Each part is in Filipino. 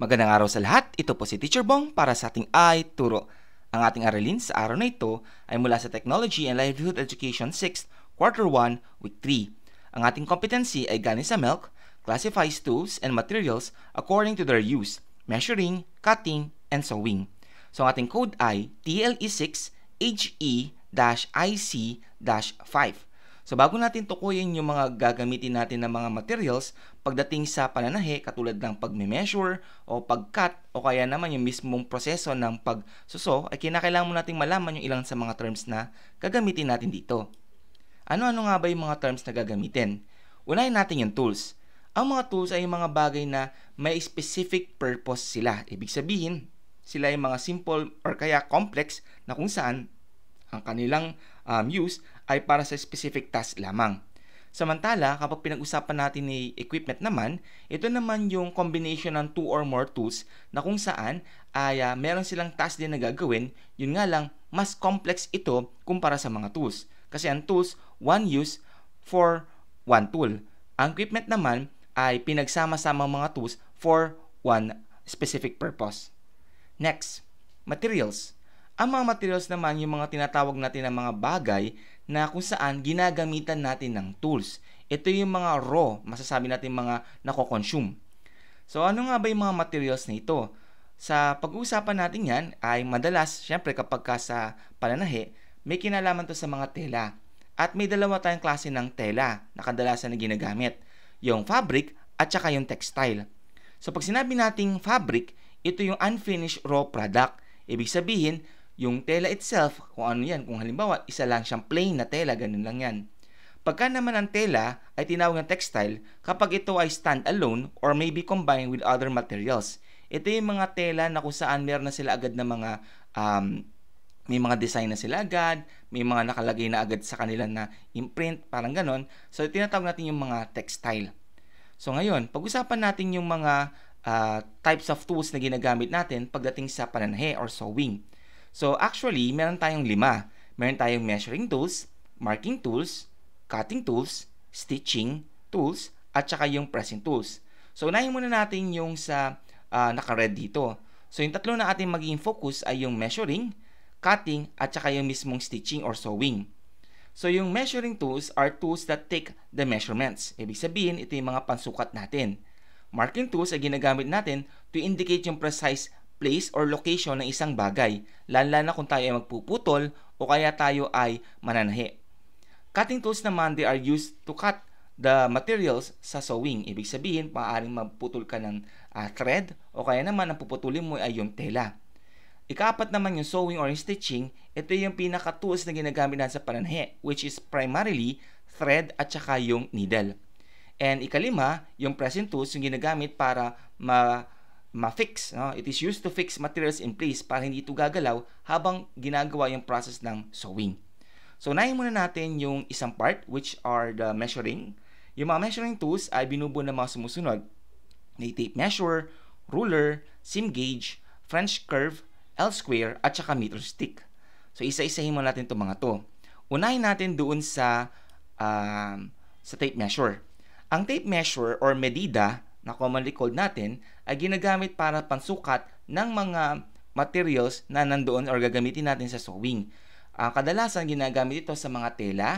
Magandang araw sa lahat. Ito po si Teacher Bong para sa ating ay turo. Ang ating aralin sa araw na ito ay mula sa Technology and Livelihood Education 6, Quarter 1, Week 3. Ang ating competency ay galing sa MELC, classifies tools and materials according to their use, measuring, cutting, and sewing. So ang ating code ay TLE6HE-IC-5. So bago natin tukuyin yung mga gagamitin natin ng mga materials, pagdating sa pananahe katulad ng pagme-measure o pag-cut o kaya naman yung mismong proseso ng pagsuso ay kinakailangan mo nating malaman yung ilang sa mga terms na gagamitin natin dito. Ano-ano nga ba yung mga terms na gagamitin? Unahin natin yung tools. Ang mga tools ay yung mga bagay na may specific purpose sila. Ibig sabihin, sila yung mga simple or kaya complex na kung saan ang kanilang um, use ay para sa specific task lamang. Samantala, kapag pinag-usapan natin ni equipment naman, ito naman yung combination ng two or more tools na kung saan ay uh, meron silang task din na gagawin, yun nga lang, mas complex ito kumpara sa mga tools. Kasi ang tools, one use for one tool. Ang equipment naman ay pinagsama-sama mga tools for one specific purpose. Next, materials. Ang mga materials naman yung mga tinatawag natin na mga bagay na kung saan ginagamitan natin ng tools. Ito yung mga raw, masasabi natin mga nako-consume. So ano nga ba yung mga materials na ito? Sa pag-uusapan natin yan ay madalas, syempre kapag ka sa pananahe, may kinalaman to sa mga tela. At may dalawa tayong klase ng tela na kadalasan na ginagamit. Yung fabric at saka yung textile. So pag sinabi nating fabric, ito yung unfinished raw product. Ibig sabihin, yung tela itself, kung ano yan, kung halimbawa, isa lang siyang plain na tela, ganun lang yan. Pagka naman ang tela ay tinawag na textile kapag ito ay stand-alone or maybe combined with other materials. Ito yung mga tela na kung saan meron na sila agad na mga um, may mga design na sila agad, may mga nakalagay na agad sa kanila na imprint, parang ganon. So, tinatawag natin yung mga textile. So, ngayon, pag-usapan natin yung mga uh, types of tools na ginagamit natin pagdating sa pananahe or sewing. So actually, meron tayong lima. Meron tayong measuring tools, marking tools, cutting tools, stitching tools, at saka yung pressing tools. So unahin muna natin yung sa uh, naka-red dito. So yung tatlo na ating magiging focus ay yung measuring, cutting, at saka yung mismong stitching or sewing. So, yung measuring tools are tools that take the measurements. Ibig sabihin, ito yung mga pansukat natin. Marking tools ay ginagamit natin to indicate yung precise place or location ng isang bagay, lalo na kung tayo ay magpuputol o kaya tayo ay mananahi. Cutting tools naman, they are used to cut the materials sa sewing. Ibig sabihin, paaring maputol ka ng uh, thread o kaya naman ang puputulin mo ay yung tela. Ikaapat naman yung sewing or stitching, ito yung pinaka-tools na ginagamit natin sa pananhe, which is primarily thread at saka yung needle. And ikalima, yung present tools yung ginagamit para ma ma-fix. No? It is used to fix materials in place para hindi ito gagalaw habang ginagawa yung process ng sewing. So, unahin muna natin yung isang part which are the measuring. Yung mga measuring tools ay binubuo ng mga sumusunod na tape measure, ruler, seam gauge, French curve, L-square, at saka meter stick. So, isa-isahin mo natin itong mga to. Unahin natin doon sa, um, sa tape measure. Ang tape measure or medida na commonly called natin ay ginagamit para pansukat ng mga materials na nandoon or gagamitin natin sa sewing. Uh, kadalasan ginagamit ito sa mga tela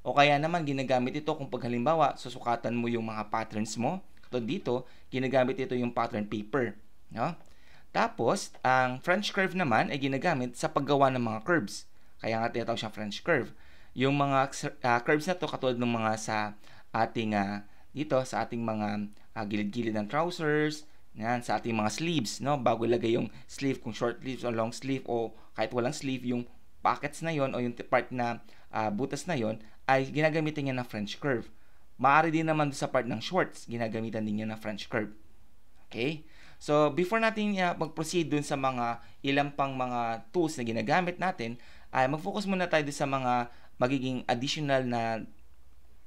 o kaya naman ginagamit ito kung paghalimbawa susukatan mo yung mga patterns mo. Katulad dito, ginagamit ito yung pattern paper. No? Tapos, ang French curve naman ay ginagamit sa paggawa ng mga curves. Kaya nga tinatawag siyang French curve. Yung mga uh, curves na to katulad ng mga sa ating uh, dito sa ating mga uh, gilid-gilid ng trousers, yan, sa ating mga sleeves, no? Bago ilagay yung sleeve, kung short sleeves o long sleeve o kahit walang sleeve, yung pockets na yon o yung part na uh, butas na yon ay ginagamitan niya ng French curve. Maaari din naman sa part ng shorts, ginagamitan din niya ng French curve. Okay? So, before natin uh, mag-proceed dun sa mga ilang pang mga tools na ginagamit natin, ay uh, mag-focus muna tayo sa mga magiging additional na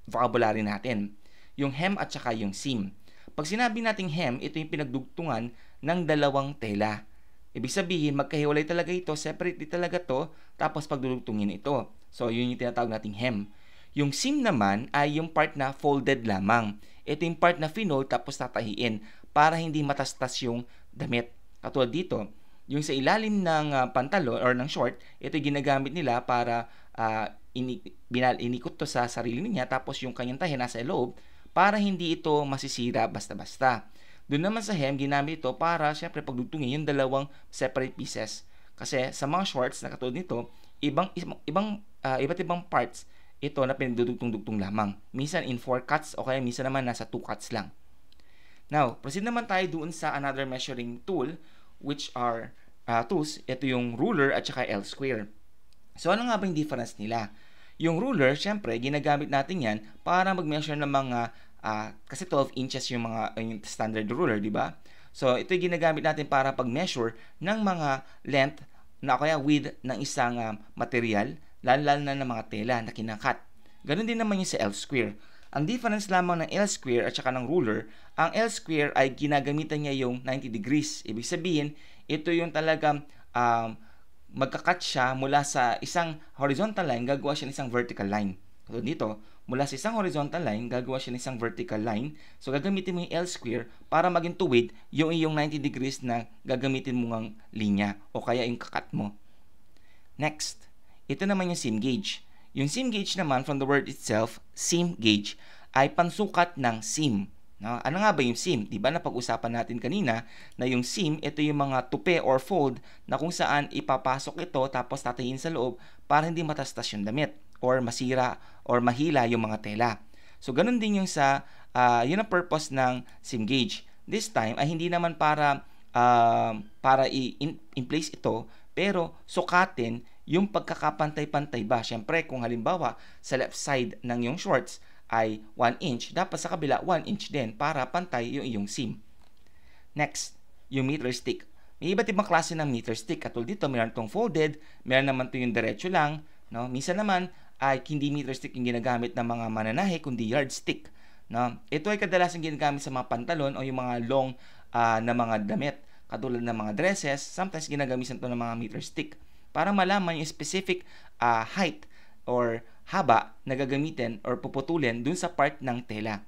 vocabulary natin. Yung hem at saka yung seam. Pag sinabi nating hem, ito yung pinagdugtungan ng dalawang tela. Ibig sabihin, magkahiwalay talaga ito, separately talaga to, tapos pagdudugtungin ito. So, yun yung tinatawag nating hem. Yung seam naman ay yung part na folded lamang. Ito yung part na finold tapos tatahiin para hindi matastas yung damit. Katulad dito, yung sa ilalim ng uh, ah, pantalo or ng short, ito yung ginagamit nila para uh, ini, binal, inikot to sa sarili niya tapos yung kanyang tahi nasa loob para hindi ito masisira basta-basta. Doon naman sa hem, ginamit ito para siyempre pagdugtungin yung dalawang separate pieces. Kasi sa mga shorts na katulad nito, ibang, ibang, uh, iba't ibang parts ito na pinagdudugtong-dugtong lamang. Minsan in 4 cuts o kaya minsan naman nasa 2 cuts lang. Now, proceed naman tayo doon sa another measuring tool which are uh, tools. Ito yung ruler at saka L-square. So, ano nga ba yung difference nila? Yung ruler, syempre, ginagamit natin yan para mag-measure ng mga, uh, kasi 12 inches yung mga ah, yung standard ruler, di ba? So, ito yung ginagamit natin para pag-measure ng mga length na kaya width ng isang uh, material, lalo-lalo na ng mga tela na kinakat. Ganun din naman yung sa L-square. Ang difference lamang ng L-square at saka ng ruler, ang L-square ay ginagamitan niya yung 90 degrees. Ibig sabihin, ito yung talagang um, magkakat siya mula sa isang horizontal line, gagawa siya ng isang vertical line. So, dito, mula sa isang horizontal line, gagawa siya ng isang vertical line. So, gagamitin mo yung L-square para maging tuwid yung iyong 90 degrees na gagamitin mo ng linya o kaya yung kakat mo. Next, ito naman yung seam gauge. Yung seam gauge naman, from the word itself, seam gauge, ay pansukat ng seam. No? Ano nga ba yung seam? SIM? Diba na pag-usapan natin kanina na yung seam, ito yung mga tupe or fold na kung saan ipapasok ito tapos tatayin sa loob para hindi matastas yung damit or masira or mahila yung mga tela. So ganun din yung sa uh, yun ang purpose ng seam gauge. This time ay hindi naman para uh, para i-place ito pero sukatin yung pagkakapantay-pantay ba. Siyempre kung halimbawa sa left side ng yung shorts ay 1 inch, dapat sa kabila 1 inch din para pantay yung iyong seam. Next, yung meter stick. May iba't ibang klase ng meter stick. Katulad dito, meron itong folded, meron naman ito yung diretso lang. No? Minsan naman ay hindi meter stick yung ginagamit ng mga mananahe, kundi yard stick. No? Ito ay kadalasan ginagamit sa mga pantalon o yung mga long uh, na mga damit. Katulad ng mga dresses, sometimes ginagamit ito ng mga meter stick para malaman yung specific uh, height or haba na gagamitin or puputulin dun sa part ng tela.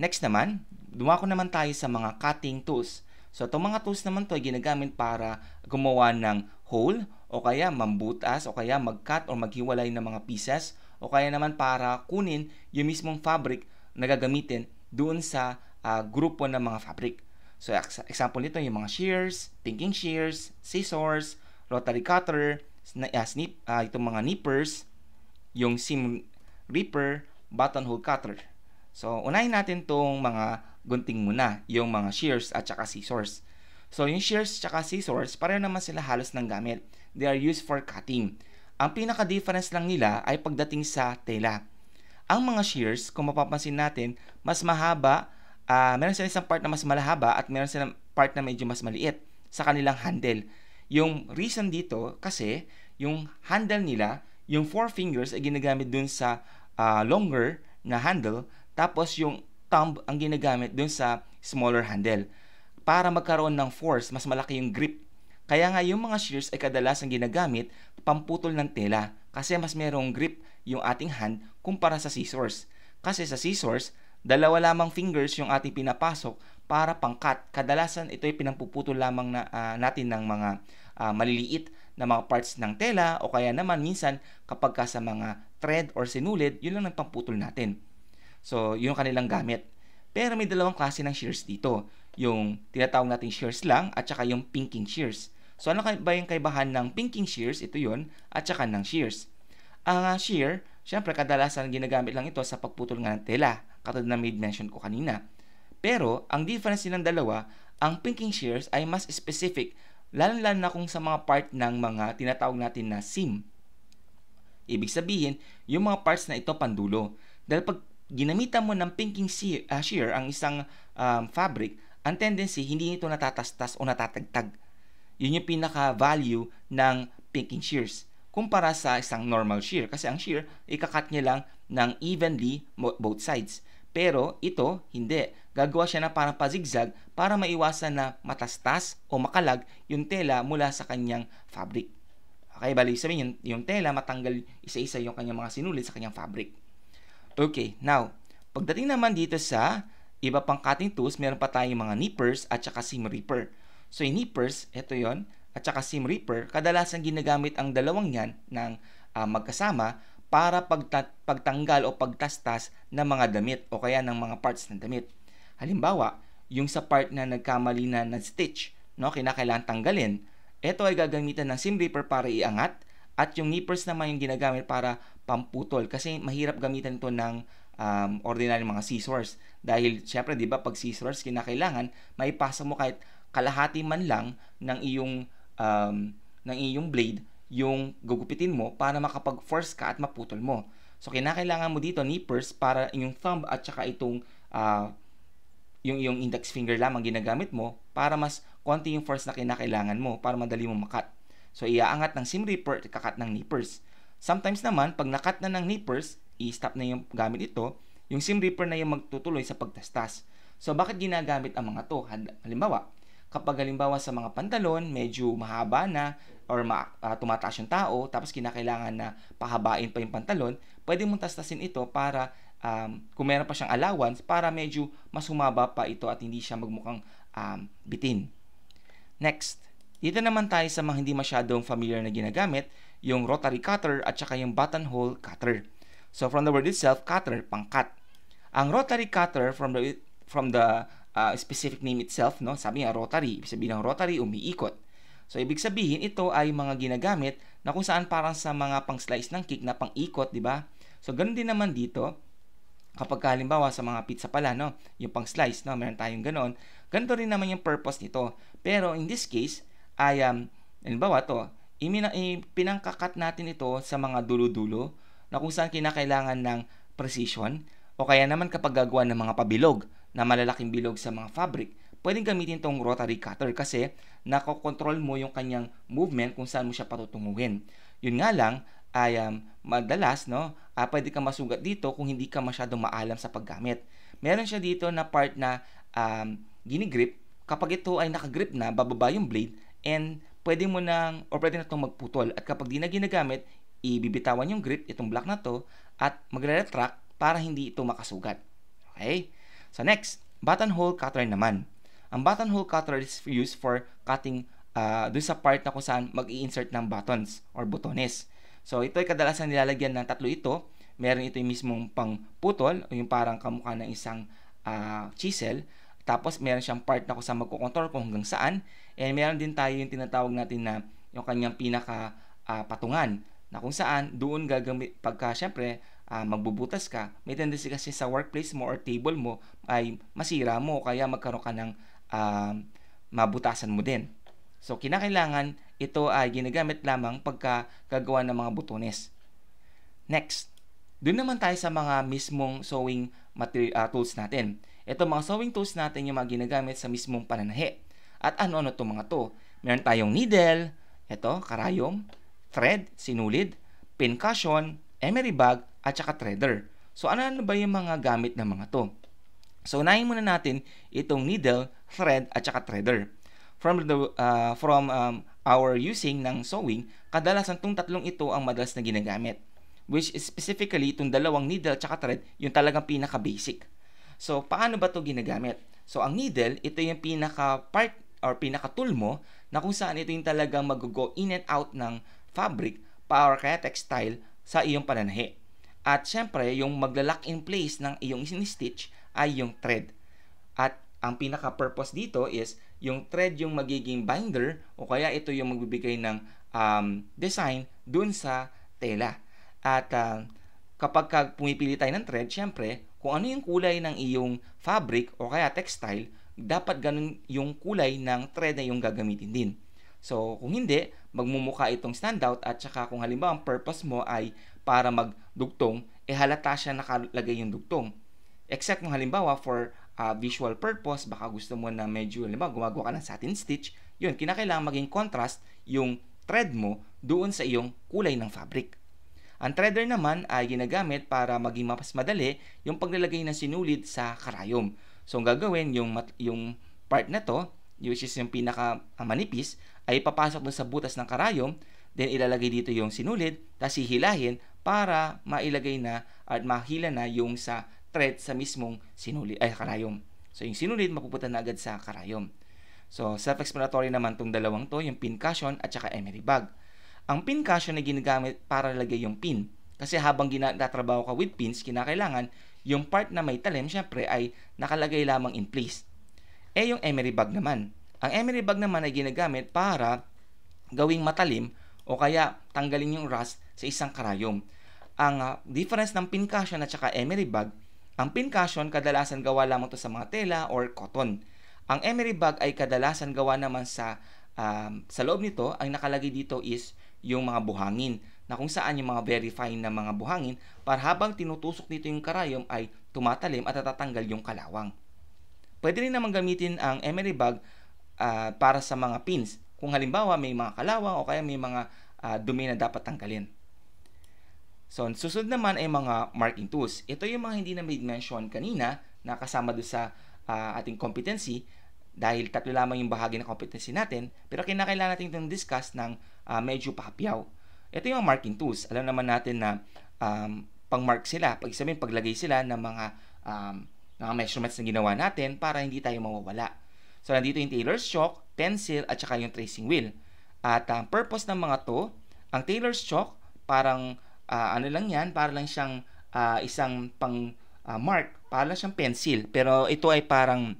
Next naman, dumako naman tayo sa mga cutting tools. So itong mga tools naman to ay ginagamit para gumawa ng hole o kaya mambutas o kaya mag-cut o maghiwalay ng mga pieces o kaya naman para kunin yung mismong fabric na gagamitin doon sa uh, grupo ng mga fabric. So example nito yung mga shears, thinking shears, scissors, rotary cutter, uh, snip, uh, itong mga nippers, yung seam ripper buttonhole cutter. So, unahin natin tong mga gunting muna, yung mga shears at saka scissors. So, yung shears at saka scissors, pareho naman sila halos ng gamit. They are used for cutting. Ang pinaka-difference lang nila ay pagdating sa tela. Ang mga shears, kung mapapansin natin, mas mahaba, uh, meron sila isang part na mas malahaba at meron silang part na medyo mas maliit sa kanilang handle. Yung reason dito, kasi yung handle nila yung four fingers ay ginagamit dun sa uh, longer na handle tapos yung thumb ang ginagamit dun sa smaller handle. Para magkaroon ng force, mas malaki yung grip. Kaya nga yung mga shears ay kadalasang ginagamit pamputol ng tela kasi mas merong grip yung ating hand kumpara sa scissors. Kasi sa scissors, dalawa lamang fingers yung ating pinapasok para pangkat. Kadalasan ito ay pinapuputol lamang na, uh, natin ng mga uh, maliliit na mga parts ng tela o kaya naman minsan kapag ka sa mga thread or sinulid, yun lang pangputol natin. So, yun ang kanilang gamit. Pero may dalawang klase ng shears dito. Yung tinatawag nating shears lang at saka yung pinking shears. So, ano ba yung kaibahan ng pinking shears? Ito yun. At saka ng shears. Ang uh, shear, syempre kadalasan ginagamit lang ito sa pagputol ng tela. Katulad na mid-mention ko kanina. Pero, ang difference nilang dalawa, ang pinking shears ay mas specific lalo-lalo na kung sa mga part ng mga tinatawag natin na seam. Ibig sabihin, yung mga parts na ito pandulo. Dahil pag ginamitan mo ng pinking shear, uh, shear ang isang um, fabric, ang tendency, hindi ito natatastas o natatagtag. Yun yung pinaka-value ng pinking shears kumpara sa isang normal shear kasi ang shear, ikakat niya lang ng evenly both sides. Pero ito, hindi. Gagawa siya na parang pazigzag para maiwasan na matastas o makalag yung tela mula sa kanyang fabric. Okay, bali sabihin yung, yung tela matanggal isa-isa yung kanyang mga sinulid sa kanyang fabric. Okay, now, pagdating naman dito sa iba pang cutting tools, meron pa tayong mga nippers at saka seam ripper. So, yung nippers, ito yon at saka seam ripper, kadalasan ginagamit ang dalawang yan ng uh, magkasama para pagta- pagtanggal o pagtastas ng mga damit o kaya ng mga parts ng damit. Halimbawa, yung sa part na nagkamali na na stitch, no, kinakailangan tanggalin, ito ay gagamitan ng seam ripper para iangat at yung nippers naman yung ginagamit para pamputol kasi mahirap gamitan ito ng um, ordinary mga scissors dahil syempre 'di ba pag scissors kinakailangan maipasa mo kahit kalahati man lang ng iyong um, ng iyong blade yung gugupitin mo para makapag-force ka at maputol mo. So, kinakailangan mo dito nippers para yung thumb at saka itong uh, yung, yung index finger lamang ginagamit mo para mas konti yung force na kinakailangan mo para madali mo makat. So, iaangat ng seam ripper at kakat ng nippers. Sometimes naman, pag nakat na ng nippers, i-stop na yung gamit ito, yung seam ripper na yung magtutuloy sa pagtastas. So, bakit ginagamit ang mga to? Halimbawa, kapag halimbawa sa mga pantalon, medyo mahaba na or ma- uh, tumataas yung tao, tapos kinakailangan na pahabain pa yung pantalon, pwede mong tastasin ito para um, kung meron pa siyang allowance, para medyo mas humaba pa ito at hindi siya magmukhang um, bitin. Next, dito naman tayo sa mga hindi masyadong familiar na ginagamit, yung rotary cutter at saka yung buttonhole cutter. So from the word itself, cutter, pangkat. Ang rotary cutter from the from the uh, specific name itself, no? Sabi nga rotary, ibig sabihin ng rotary umiikot. So ibig sabihin ito ay mga ginagamit na kung saan parang sa mga pang-slice ng cake na pang-ikot, di ba? So ganun din naman dito kapag halimbawa sa mga pizza pala, no? Yung pang-slice, no? Meron tayong ganun. Ganito rin naman yung purpose nito. Pero in this case, ay um, halimbawa to, imina, pinangkakat natin ito sa mga dulo-dulo na kung saan kinakailangan ng precision o kaya naman kapag gagawa ng mga pabilog na malalaking bilog sa mga fabric, pwedeng gamitin tong rotary cutter kasi nakokontrol mo yung kanyang movement kung saan mo siya patutunguhin. Yun nga lang, ay um, madalas no, uh, pwede kang masugat dito kung hindi ka masyadong maalam sa paggamit. Meron siya dito na part na um, ginigrip. Kapag ito ay nakagrip na, bababa yung blade and pwede mo nang or pwede na itong magputol. At kapag di na ginagamit, ibibitawan yung grip, itong block na to, at magre-retract para hindi ito makasugat. Okay? So next, buttonhole cutter naman. Ang buttonhole cutter is used for cutting uh, ah, doon sa part na kung saan mag insert ng buttons or botones. So ito ay kadalasan nilalagyan ng tatlo ito. Meron ito yung mismong pang putol o yung parang kamukha ng isang uh, chisel. Tapos meron siyang part na kung saan magkocontrol kung hanggang saan. And meron din tayo yung tinatawag natin na yung kanyang pinaka uh, patungan na kung saan doon gagamit pagka syempre uh, magbubutas ka, may tendency kasi sa workplace mo or table mo ay masira mo kaya magkaroon ka ng uh, mabutasan mo din. So, kinakailangan ito ay ginagamit lamang pagka gagawa ng mga butones. Next, doon naman tayo sa mga mismong sewing uh, tools natin. Ito mga sewing tools natin yung mga ginagamit sa mismong pananahe. At ano-ano itong mga to? Meron tayong needle, ito, karayom, thread, sinulid, pin cushion, emery bag, at saka threader. So ano na ano ba yung mga gamit ng mga to? So unahin muna natin itong needle, thread at saka threader. From the uh, from um, our using ng sewing, kadalasan tong tatlong ito ang madalas na ginagamit. Which is specifically itong dalawang needle at saka thread, yung talagang pinaka basic. So paano ba to ginagamit? So ang needle, ito yung pinaka part or pinaka tool mo na kung saan ito yung talagang mag-go in and out ng fabric para kaya textile sa iyong pananahi. At syempre, yung magla-lock in place ng iyong stitch ay yung thread. At ang pinaka-purpose dito is yung thread yung magiging binder o kaya ito yung magbibigay ng um, design dun sa tela. At uh, kapag ka pumipili tayo ng thread, syempre, kung ano yung kulay ng iyong fabric o kaya textile, dapat ganun yung kulay ng thread na yung gagamitin din. So, kung hindi, magmumukha itong standout at saka kung halimbawa ang purpose mo ay para magdugtong, eh halata siya nakalagay yung dugtong. Except kung halimbawa for uh, visual purpose, baka gusto mo na medyo, halimbawa gumagawa ka ng satin stitch, yun, kinakailangan maging contrast yung thread mo doon sa iyong kulay ng fabric. Ang threader naman ay ginagamit para maging mas madali yung paglalagay ng sinulid sa karayom. So, ang gagawin, yung, yung part na to, which is yung pinaka manipis, ay papasok dun sa butas ng karayom, then ilalagay dito yung sinulid, tapos hihilahin para mailagay na at mahila na yung sa thread sa mismong sinulid, ay karayom. So, yung sinulid, mapupunta na agad sa karayom. So, self-explanatory naman tong dalawang to, yung pin cushion at saka emery bag. Ang pin cushion ay ginagamit para lagay yung pin. Kasi habang ginatrabaho ka with pins, kinakailangan yung part na may talim, syempre, ay nakalagay lamang in place. Eh, yung emery bag naman. Ang emery bag naman ay ginagamit para gawing matalim o kaya tanggalin yung rust sa isang karayom ang uh, difference ng pin at saka emery bag, ang pin kadalasan gawa lamang to sa mga tela or cotton. Ang emery bag ay kadalasan gawa naman sa um, sa loob nito, ang nakalagay dito is yung mga buhangin na kung saan yung mga very fine na mga buhangin para habang tinutusok nito yung karayom ay tumatalim at tatanggal yung kalawang. Pwede rin naman gamitin ang emery bag uh, para sa mga pins. Kung halimbawa may mga kalawang o kaya may mga uh, dumi na dapat tanggalin. So, susunod naman ay mga marking tools. Ito yung mga hindi na mention kanina na kasama doon sa uh, ating competency dahil tatlo lamang yung bahagi ng competency natin pero kinakailangan natin itong discuss ng uh, medyo pahapyaw. Ito yung marking tools. Alam naman natin na um, pang-mark sila, pag sabihin paglagay sila ng mga um, mga measurements na ginawa natin para hindi tayo mawawala. So, nandito yung Taylor's chalk, pencil, at saka yung tracing wheel. At ang ah, um, purpose ng mga to, ang Taylor's chalk, parang uh, ano lang yan, para lang siyang uh, isang pang uh, mark, para lang siyang pencil. Pero ito ay parang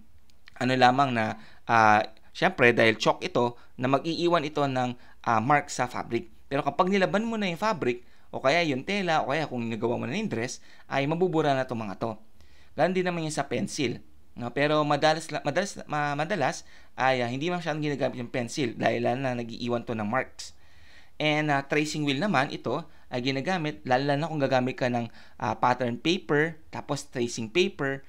ano lamang na uh, syempre dahil chalk ito na mag-iiwan ito ng uh, mark sa fabric. Pero kapag nilaban mo na yung fabric o kaya yung tela o kaya kung nagawa mo na yung dress ay mabubura na itong mga to. Ganun din naman yung sa pencil. No, pero madalas madalas madalas ay uh, hindi masyadong ginagamit yung pencil dahil lang na nagiiwan to ng marks. And uh, tracing wheel naman ito na ginagamit, lalo na kung gagamit ka ng uh, pattern paper, tapos tracing paper,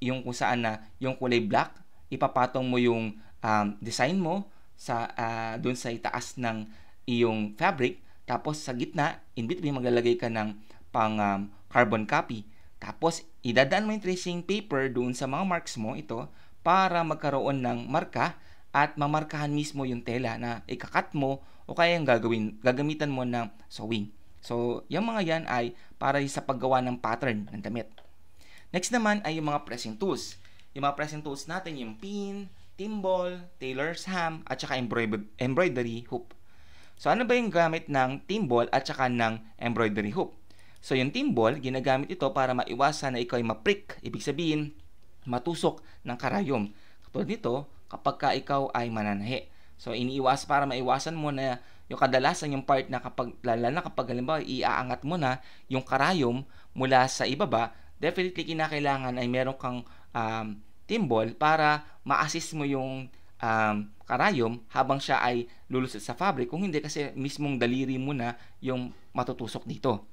yung kung saan na yung kulay black, ipapatong mo yung um, design mo sa uh, ah, doon sa itaas ng iyong fabric, tapos sa gitna, in between maglalagay ka ng pang um, carbon copy. Tapos idadaan mo yung tracing paper doon sa mga marks mo ito para magkaroon ng marka at mamarkahan mismo yung tela na ikakat mo o kaya yung gagawin, gagamitan mo ng sewing. So, yung mga yan ay para sa paggawa ng pattern ng damit. Next naman ay yung mga pressing tools. Yung mga pressing tools natin, yung pin, timball, tailor's ham, at saka embroidery hoop. So, ano ba yung gamit ng timball at saka ng embroidery hoop? So, yung timball, ginagamit ito para maiwasan na ikaw ay maprick. Ibig sabihin, matusok ng karayom. Katulad nito, kapag ka ikaw ay mananahi. So, iniiwas para maiwasan mo na yung kadalasan yung part na kapag, lala na kapag halimbawa iaangat mo na yung karayom mula sa ibaba, definitely kinakailangan ay meron kang um, timbol para ma-assist mo yung um, karayom habang siya ay lulusot sa fabric. Kung hindi kasi mismong daliri mo na yung matutusok dito.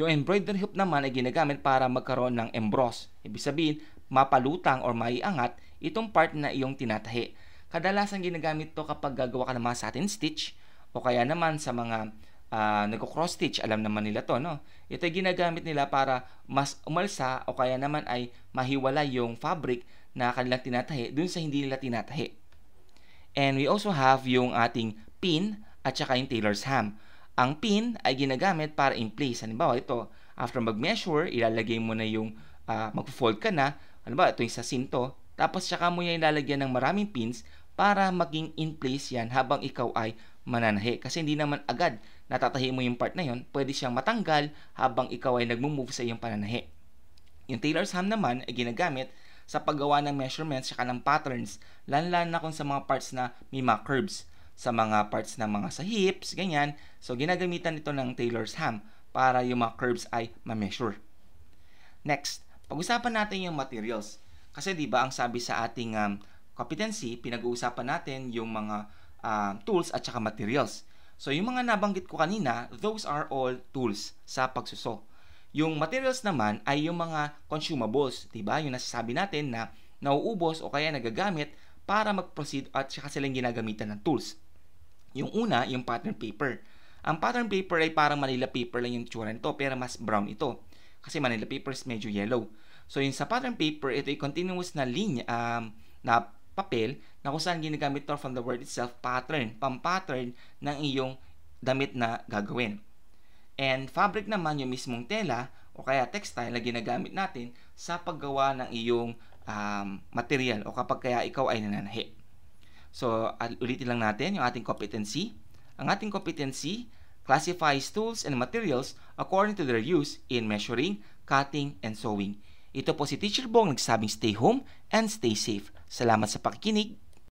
Yung embroidery hoop naman ay ginagamit para magkaroon ng embrose. Ibig sabihin, mapalutang or maiangat itong part na iyong tinatahi. Kadalasan ginagamit to kapag gagawa ka ng mga satin stitch o kaya naman sa mga uh, ah, nagko-cross stitch, alam naman nila to, no? Ito ay ginagamit nila para mas umalsa o kaya naman ay mahiwala yung fabric na kanilang tinatahi dun sa hindi nila tinatahi. And we also have yung ating pin at saka yung tailor's ham. Ang pin ay ginagamit para in place. Halimbawa ito, after mag-measure, ilalagay mo na yung uh, mag-fold ka na. Halimbawa ito yung sa sinto. Tapos saka mo yan ilalagyan ng maraming pins para maging in place yan habang ikaw ay mananahi. Kasi hindi naman agad natatahi mo yung part na yon, pwede siyang matanggal habang ikaw ay nagmumove sa iyong pananahi. Yung Taylor's ham naman ay ginagamit sa paggawa ng measurements at ng patterns, lalo na kung sa mga parts na may mga curves, sa mga parts ng mga sa hips, ganyan. So, ginagamitan ito ng Taylor's ham para yung mga curves ay ma-measure. Next, pag-usapan natin yung materials. Kasi 'di ba ang sabi sa ating um, competency, pinag-uusapan natin yung mga uh, tools at saka materials. So yung mga nabanggit ko kanina, those are all tools sa pagsuso. Yung materials naman ay yung mga consumables, 'di ba? Yung nasasabi natin na nauubos o kaya nagagamit para mag-proceed at saka silang ginagamitan ng tools. Yung una, yung pattern paper. Ang pattern paper ay parang Manila paper lang yung tsura nito pero mas brown ito. Kasi Manila paper is medyo yellow. So yung sa pattern paper, ito ay continuous na linya um, na papel na kung saan ginagamit to from the word itself, pattern, pampattern ng iyong damit na gagawin. And fabric naman yung mismong tela o kaya textile na ginagamit natin sa paggawa ng iyong um, material o kapag kaya ikaw ay nananahi. So, ulitin lang natin yung ating competency. Ang ating competency classifies tools and materials according to their use in measuring, cutting, and sewing. Ito po si Teacher Bong nagsabing stay home and stay safe. Salamat sa pakikinig